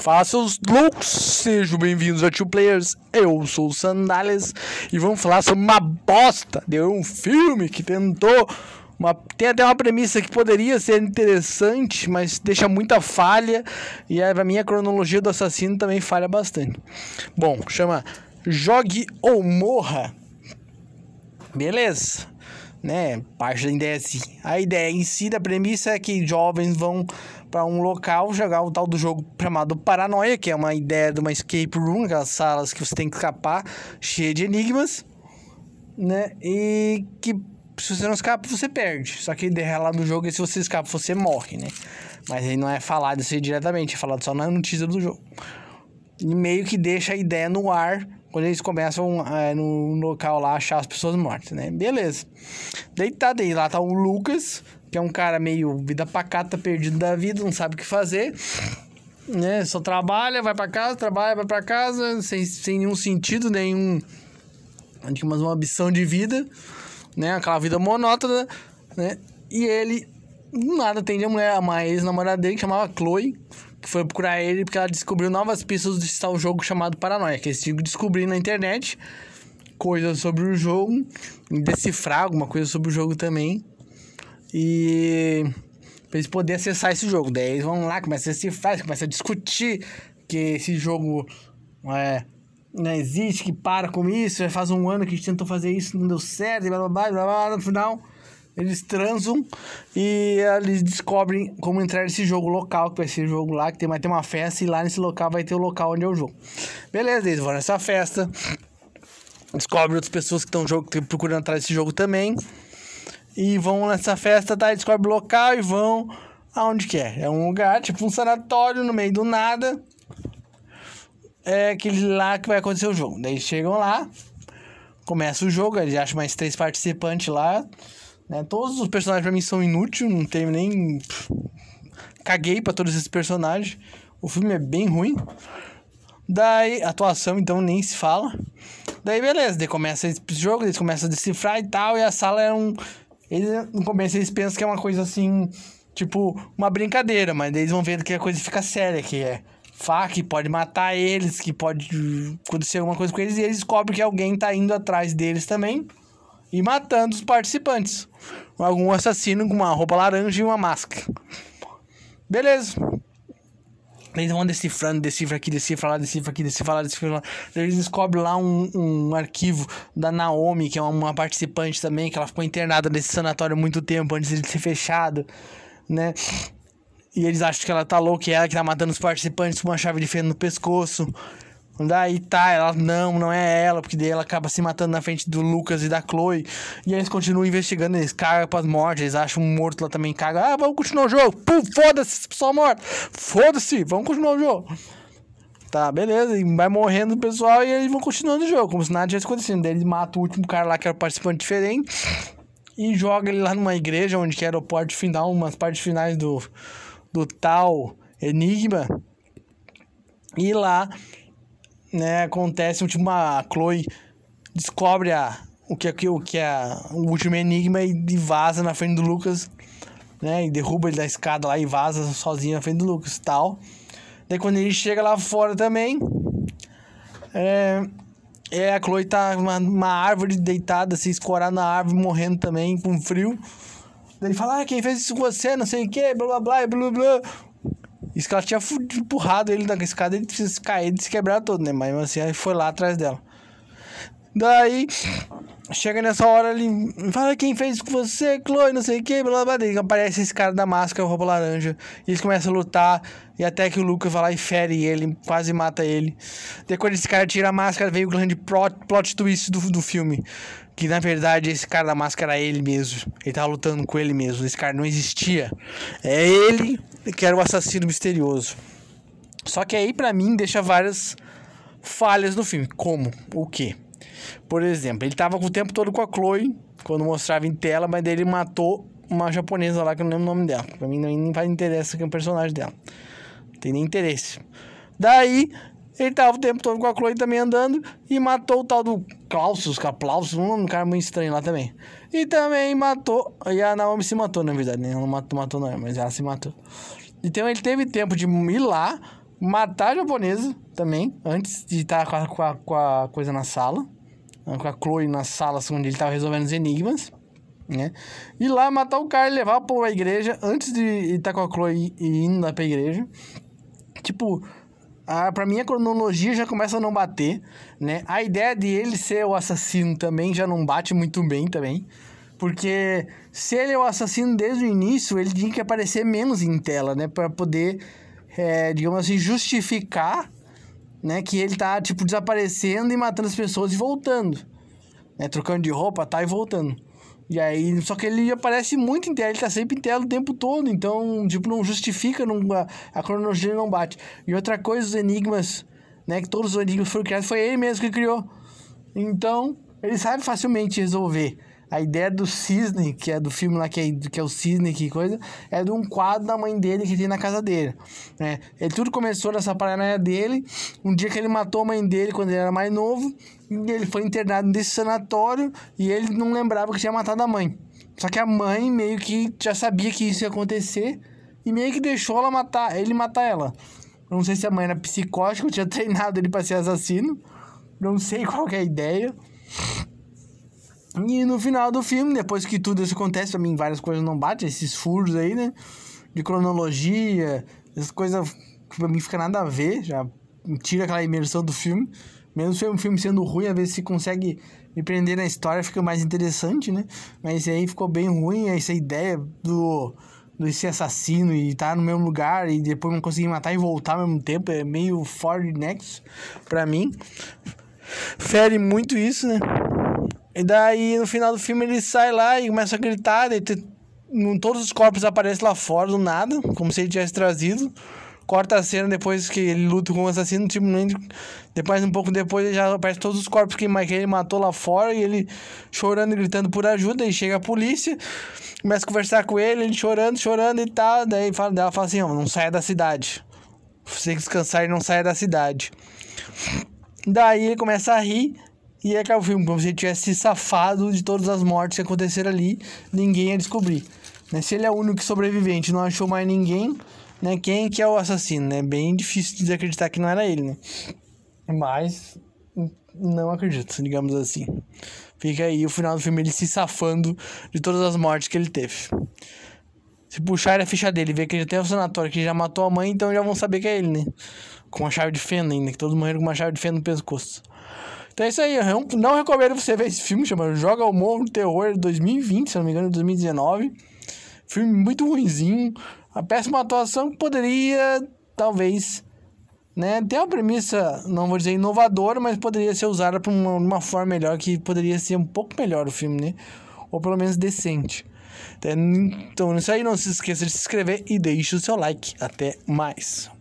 fala seus loucos, sejam bem-vindos a Two Players. Eu sou o Sandales e vamos falar sobre uma bosta de um filme que tentou. Uma, tem até uma premissa que poderia ser interessante, mas deixa muita falha. E é, a minha cronologia do assassino também falha bastante. Bom, chama Jogue ou Morra. Beleza, né? Parte da ideia é assim. A ideia em si da premissa é que jovens vão para um local jogar o tal do jogo chamado Paranoia, que é uma ideia de uma escape room, aquelas salas que você tem que escapar, cheia de enigmas, né? E que se você não escapa, você perde. Só que ideia lá do jogo é e se você escapa, você morre, né? Mas aí não é falado isso diretamente, é falado só na notícia do jogo. E meio que deixa a ideia no ar quando eles começam é, no local lá achar as pessoas mortas, né? Beleza. Deitado aí, lá tá o Lucas, que é um cara meio vida pacata, perdido da vida, não sabe o que fazer. Né? Só trabalha, vai para casa, trabalha, vai para casa, sem, sem nenhum sentido, nenhum. mais uma ambição de vida, né? Aquela vida monótona, né? E ele, nada, tem a mulher, uma ex-namorada dele que chamava Chloe, que foi procurar ele porque ela descobriu novas pistas de tal jogo chamado Paranoia, que eles tinham que descobrir na internet coisas sobre o jogo, decifrar alguma coisa sobre o jogo também. E. Pra eles poderem acessar esse jogo. Daí eles vão lá, começam a se faz, começam a discutir que esse jogo é, não né, existe, que para com isso, faz um ano que a gente tentou fazer isso, não deu certo, e blá blá blá, blá, blá no final eles transam e eles descobrem como entrar nesse jogo local, que vai ser jogo lá, que tem, vai ter uma festa, e lá nesse local vai ter o local onde é o jogo. Beleza, eles vão nessa festa, descobrem outras pessoas que estão procurando entrar nesse jogo também e vão nessa festa, tá? Descobre o local e vão aonde quer. É. é um lugar, tipo um sanatório no meio do nada. É aquele lá que vai acontecer o jogo. Daí chegam lá, começa o jogo, eles acham mais três participantes lá. Né? Todos os personagens pra mim são inúteis, não tem nem. Caguei pra todos esses personagens. O filme é bem ruim. Daí, atuação então nem se fala. Daí beleza, daí começa esse jogo, eles começam a decifrar e tal, e a sala é um eles, no começo eles pensam que é uma coisa assim, tipo, uma brincadeira, mas eles vão vendo que a coisa fica séria, que é faca, que pode matar eles, que pode acontecer alguma coisa com eles, e eles descobrem que alguém tá indo atrás deles também e matando os participantes. Algum assassino com uma roupa laranja e uma máscara. Beleza. Eles vão decifrando, decifra aqui, decifra lá, decifra aqui, decifra lá, decifra lá. Eles descobrem lá um, um arquivo da Naomi, que é uma, uma participante também, que ela ficou internada nesse sanatório muito tempo antes de ser fechado, né? E eles acham que ela tá louca, é ela que tá matando os participantes com uma chave de fenda no pescoço. Daí tá, ela não, não é ela, porque daí ela acaba se matando na frente do Lucas e da Chloe. E eles continuam investigando, eles cagam pras mortes, eles acham um morto lá também, caga. Ah, vamos continuar o jogo. Pum, foda-se, pessoal é morto. Foda-se, vamos continuar o jogo. Tá, beleza. E vai morrendo o pessoal e eles vão continuando o jogo, como se nada tivesse acontecendo. Daí eles matam o último cara lá que era participante diferente e joga ele lá numa igreja onde que é era o porte final, umas partes finais do, do tal Enigma. E lá né, acontece, tipo, uma Chloe descobre a, o que é o que é o último enigma e, e vaza na frente do Lucas, né, e derruba ele da escada lá e vaza sozinho na frente do Lucas, tal. Daí quando ele chega lá fora também, é, é a Chloe tá numa, uma árvore deitada, se assim, escorar na árvore, morrendo também com frio. Daí ele fala, ah, quem fez isso com você, não sei o que, blá blá blá, blá blá. Isso que ela tinha empurrado ele da escada, ele precisa cair, de se quebrar todo, né? Mas assim, aí foi lá atrás dela. Daí chega nessa hora ele fala quem fez isso com você, Chloe, não sei o que, blá blá blá. aparece esse cara da máscara, o roubo laranja. E eles começam a lutar. E até que o Lucas vai lá e fere ele, quase mata ele. Depois desse cara tira a máscara, veio o grande plot, plot twist do, do filme. Que na verdade esse cara da máscara é ele mesmo. Ele tava lutando com ele mesmo. Esse cara não existia. É ele que era o assassino misterioso. Só que aí, para mim, deixa várias falhas no filme. Como? O quê? Por exemplo, ele tava o tempo todo com a Chloe, quando mostrava em tela, mas daí ele matou uma japonesa lá que eu não lembro o nome dela. Pra mim não faz interesse que é o personagem dela. Não tem nem interesse. Daí, ele tava o tempo todo com a Chloe também andando e matou o tal do os Caplausus, um cara muito estranho lá também. E também matou. E a Naomi se matou, na verdade, né? Ela não matou, matou não, mas ela se matou. Então ele teve tempo de ir lá, matar a japonesa também, antes de estar com a, com a coisa na sala. Né, com a Chloe na sala assim, onde ele estava resolvendo os enigmas, né? E lá matar o cara e levar para a igreja antes de estar tá com a Chloe e indo lá pra igreja. Tipo, a, pra mim a cronologia já começa a não bater, né? A ideia de ele ser o assassino também já não bate muito bem também. Porque se ele é o assassino desde o início, ele tinha que aparecer menos em tela, né? Pra poder, é, digamos assim, justificar né? Que ele tá, tipo, desaparecendo e matando as pessoas e voltando. Né? Trocando de roupa, tá, e voltando. E aí, só que ele aparece muito em tela, ele tá sempre em tela o tempo todo, então, tipo, não justifica, não, a, a cronologia não bate. E outra coisa, os enigmas, né? Que todos os enigmas foram criados, foi ele mesmo que criou. Então, ele sabe facilmente resolver. A ideia do cisne, que é do filme lá, que é, que é o cisne, que coisa, é de um quadro da mãe dele que tem na casa dele. Né? Ele tudo começou nessa paranoia dele. Um dia que ele matou a mãe dele quando ele era mais novo, ele foi internado nesse sanatório e ele não lembrava que tinha matado a mãe. Só que a mãe meio que já sabia que isso ia acontecer e meio que deixou ela matar, ele matar ela. Não sei se a mãe era psicótica, tinha treinado ele para ser assassino. Não sei qual é a ideia. E no final do filme, depois que tudo isso acontece, pra mim várias coisas não batem, esses furos aí, né? De cronologia, essas coisas que pra mim fica nada a ver, já tira aquela imersão do filme. Mesmo o é filme sendo ruim, às vezes se consegue me prender na história, fica mais interessante, né? Mas aí ficou bem ruim essa ideia do, do ser assassino e estar tá no mesmo lugar e depois não conseguir matar e voltar ao mesmo tempo. É meio Ford Nexus pra mim. Fere muito isso, né? E daí, no final do filme, ele sai lá e começa a gritar. Daí, te... todos os corpos aparecem lá fora do nada, como se ele tivesse trazido. Corta a cena depois que ele luta com o assassino. Tipo, depois, um pouco depois, já aparece todos os corpos que ele matou lá fora. E ele chorando e gritando por ajuda. E chega a polícia, começa a conversar com ele. Ele chorando, chorando e tal. Daí ela fala assim: oh, não saia da cidade. Você tem que descansar e não saia da cidade. Daí ele começa a rir. E é que é o filme, como se ele tivesse se safado de todas as mortes que aconteceram ali, ninguém ia descobrir. Né? Se ele é o único sobrevivente não achou mais ninguém, né? Quem que é o assassino, né? Bem difícil de acreditar que não era ele, né? Mas não acredito, digamos assim. Fica aí o final do filme ele se safando de todas as mortes que ele teve. Se puxarem a ficha dele, ver que ele tem um sanatório, que ele já matou a mãe, então já vão saber que é ele, né? Com uma chave de fenda ainda, que todos morreram com uma chave de fenda no pescoço. Então é isso aí, eu não recomendo você ver esse filme, chama Joga o Morro do Terror 2020, se não me engano, 2019. Filme muito ruimzinho. a péssima atuação que poderia, talvez, né? Tem uma premissa, não vou dizer inovadora, mas poderia ser usada para uma, uma, forma melhor, que poderia ser um pouco melhor o filme, né? Ou pelo menos decente. Então, então isso aí, não se esqueça de se inscrever e deixe o seu like. Até mais.